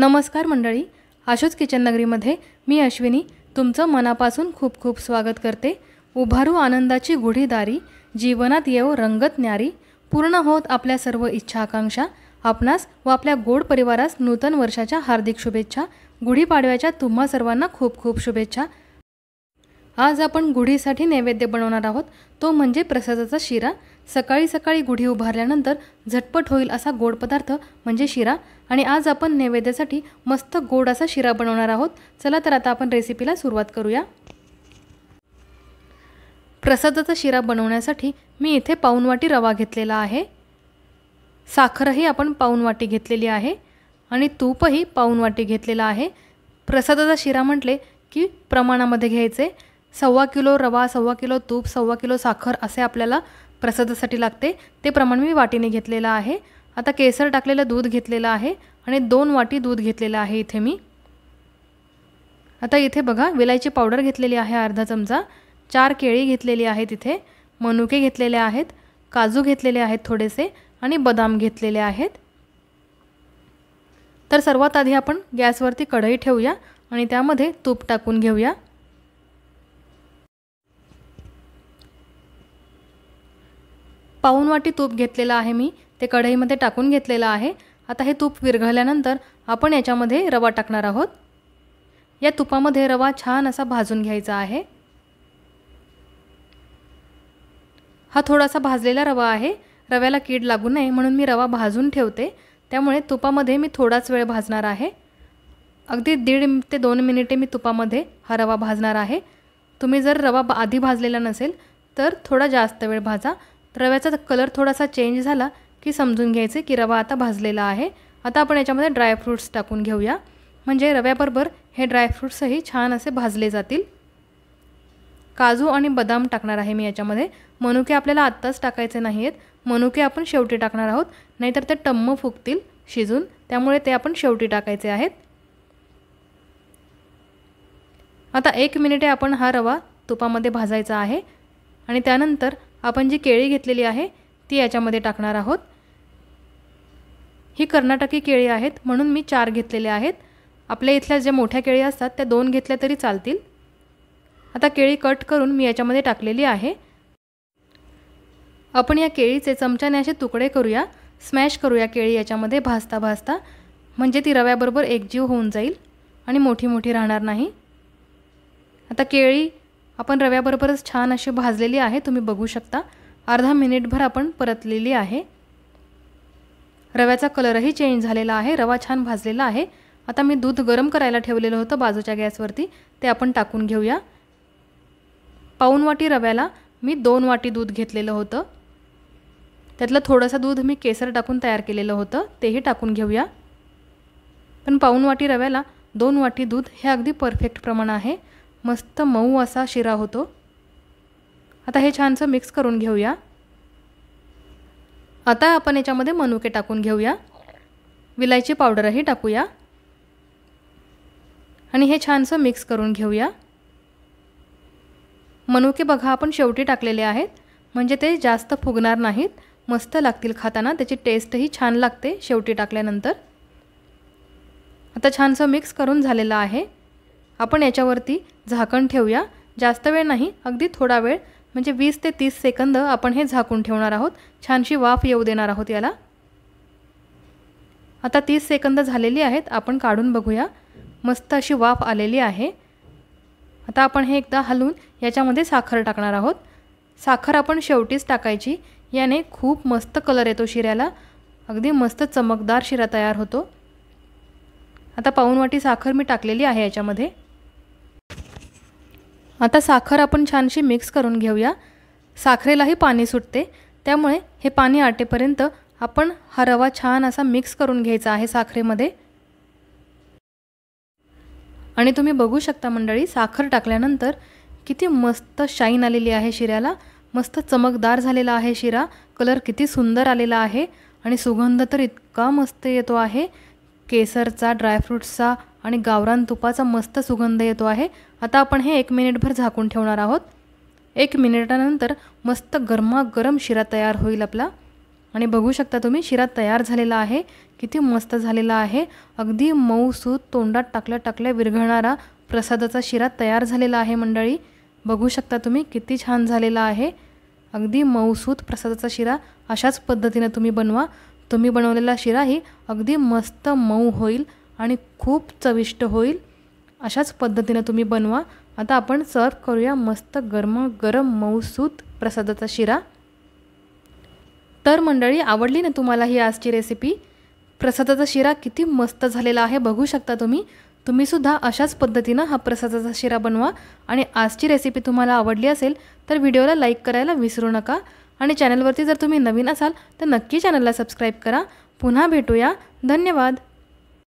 नमस्कार मंडळी आशोच किचन नगरीमध्ये मी अश्विनी तुमचं मनापासून खूप खूप स्वागत करते उभारू आनंदाची गुढीदारी जीवनात येऊ रंगत न्यारी पूर्ण होत आपल्या सर्व इच्छा आकांक्षा आपणास व आपल्या गोड परिवारास नूतन वर्षाच्या हार्दिक शुभेच्छा गुढीपाडव्याच्या तुम्हा सर्वांना खूप खूप शुभेच्छा आज आपण गुढीसाठी नैवेद्य बनवणार आहोत तो म्हणजे प्रसादाचा शिरा सकाळी सकाळी गुढी उभारल्यानंतर झटपट होईल असा गोड पदार्थ म्हणजे शिरा आणि आज आपण नैवेद्यासाठी मस्त गोड असा शिरा बनवणार आहोत चला तर आता आपण रेसिपीला सुरुवात करूया प्रसादाचा शिरा बनवण्यासाठी मी इथे पाऊनवाटी वाटी रवा घेतलेला आहे साखरही आपण पाऊनवाटी वाटी घेतलेली आहे आणि तूपही पाऊनवाटी वाटी घेतलेला आहे प्रसादाचा शिरा म्हटले की प्रमाणामध्ये घ्यायचे सव्वा किलो रवा सव्वा किलो तूप सव्वा किलो साखर असे आपल्याला प्रसादासाठी लागते ते प्रमाण मी वाटीने घेतलेलं आहे आता केसर टाकलेलं दूध घेतलेलं आहे आणि दोन वाटी दूध घेतलेलं आहे इथे मी आता इथे बघा विलायची पावडर घेतलेली आहे अर्धा चमचा चार केळी घेतलेली आहे तिथे मनुके घेतलेले आहेत काजू घेतलेले आहेत थोडेसे आणि बदाम घेतलेले आहेत तर सर्वात आधी आपण गॅसवरती कढई ठेवूया आणि त्यामध्ये तूप टाकून घेऊया पाऊनवाटी वाटी तूप घेतलेलं आहे मी ते कढईमध्ये टाकून घेतलेलं आहे आता हे तूप विरघळल्यानंतर आपण याच्यामध्ये रवा टाकणार आहोत या तुपामध्ये रवा छान असा भाजून घ्यायचा आहे हा थोडासा भाजलेला रवा आहे रव्याला कीड लागू नये म्हणून मी रवा भाजून ठेवते त्यामुळे तुपामध्ये मी थोडाच वेळ भाजणार आहे अगदी दीड ते दोन मिनिटे मी तुपामध्ये हा रवा भाजणार आहे तुम्ही जर रवा आधी भाजलेला नसेल तर थोडा जास्त वेळ भाजा रव्याचा कलर थोडासा चेंज झाला की समजून घ्यायचे की रवा आता भाजलेला आहे आता आपण याच्यामध्ये ड्रायफ्रूट्स टाकून घेऊया म्हणजे रव्याबरोबर हे ड्रायफ्रूट्सही छान असे भाजले जातील काजू आणि बदाम टाकणार आहे मी याच्यामध्ये मनुके आपल्याला आत्ताच टाकायचे नाही आहेत मनुके आपण शेवटी टाकणार आहोत नाहीतर ते टम्म फुगतील शिजून त्यामुळे ते आपण शेवटी टाकायचे आहेत आता एक मिनिटे आपण हा रवा तुपामध्ये भाजायचा आहे आणि त्यानंतर आपण जी केळी घेतलेली आहे ती याच्यामध्ये टाकणार आहोत ही कर्नाटकी केळी आहेत म्हणून मी चार घेतलेल्या आहेत आपल्या इथल्या ज्या मोठ्या केळी असतात त्या दोन घेतल्या तरी चालतील आता केळी कट करून मी याच्यामध्ये टाकलेली आहे आपण या केळीचे चमच्याने असे तुकडे करूया स्मॅश करूया केळी याच्यामध्ये भाजता भाजता म्हणजे ती रव्याबरोबर एकजीव होऊन जाईल आणि मोठी मोठी राहणार नाही आता केळी आपण रव्याबरोबरच छान अशी भाजलेली आहे तुम्ही बघू शकता अर्धा मिनिटभर आपण परतलेली आहे रव्याचा कलरही चेंज झालेला आहे रवा छान भाजलेला आहे आता मी दूध गरम करायला ठेवलेलं होतं बाजूच्या गॅसवरती ते आपण टाकून घेऊया पाऊन वाटी रव्याला मी दोन वाटी दूध घेतलेलं होतं त्यातलं थोडंसं दूध मी केसर टाकून तयार केलेलं होतं तेही टाकून घेऊया पण पाऊन वाटी रव्याला दोन वाटी दूध हे अगदी परफेक्ट प्रमाण आहे मस्त मऊ असा शिरा होतो आता हे छानसं मिक्स करून घेऊया आता आपण याच्यामध्ये मनुके टाकून घेऊया विलायची पावडरही टाकूया आणि हे छानसं मिक्स करून घेऊया मनुके बघा आपण शेवटी टाकलेले आहेत म्हणजे ते जास्त फुगणार नाहीत मस्त लागतील खाताना त्याची टेस्टही छान लागते शेवटी टाकल्यानंतर आता छानसं मिक्स करून झालेलं आहे आपण याच्यावरती झाकण ठेवूया जास्त वेळ नाही अगदी थोडा वेळ म्हणजे वीस ते तीस सेकंद आपण हे झाकून ठेवणार आहोत छानशी वाफ येऊ देणार आहोत याला आता तीस सेकंद झालेली आहेत आपण काढून बघूया मस्त अशी वाफ आलेली आहे आता आपण हे एकदा हलवून याच्यामध्ये साखर टाकणार आहोत साखर आपण शेवटीच टाकायची याने खूप मस्त कलर येतो शिऱ्याला अगदी मस्त चमकदार शिरा तयार होतो आता पाऊनवाटी साखर मी टाकलेली आहे याच्यामध्ये आता साखर आपण छानशी मिक्स करून घेऊया साखरेलाही पाणी सुटते त्यामुळे हे पाणी आटेपर्यंत आपण हा रवा छान असा मिक्स करून घ्यायचा आहे साखरेमध्ये आणि तुम्ही बघू शकता मंडळी साखर टाकल्यानंतर किती मस्त शाईन आलेली आहे शिऱ्याला मस्त चमकदार झालेला आहे शिरा कलर किती सुंदर आलेला आहे आणि सुगंध तर इतका मस्त येतो आहे केसरचा ड्रायफ्रूट्सचा आणि गावरान तुपाचा मस्त सुगंध येतो आहे आता आपण हे एक मिनिटभर झाकून ठेवणार आहोत एक मिनिटानंतर मस्त गरमागरम शिरा तयार होईल आपला आणि बघू शकता तुम्ही शिरा तयार झालेला आहे किती मस्त झालेला आहे अगदी मऊसूत तोंडात टाकल्या टाकल्या विरघळणारा प्रसादाचा शिरा तयार झालेला आहे मंडळी बघू शकता तुम्ही किती छान झालेला आहे अगदी मऊसूत प्रसादाचा शिरा अशाच पद्धतीनं तुम्ही बनवा तुम्ही बनवलेला शिराही अगदी मस्त मऊ होईल आणि खूप चविष्ट होईल अशाच पद्धतीनं तुम्ही बनवा आता आपण सर्व करूया मस्त गरम गरम मऊसूत प्रसादाचा शिरा तर मंडळी आवडली ना तुम्हाला ही आजची रेसिपी प्रसादाचा शिरा किती मस्त झालेला आहे बघू शकता तुम्ही तुम्हीसुद्धा अशाच पद्धतीनं हा प्रसादाचा शिरा बनवा आणि आजची रेसिपी तुम्हाला आवडली असेल तर व्हिडिओला लाईक करायला विसरू नका आणि चॅनलवरती जर तुम्ही नवीन असाल तर नक्की चॅनलला सबस्क्राईब करा पुन्हा भेटूया धन्यवाद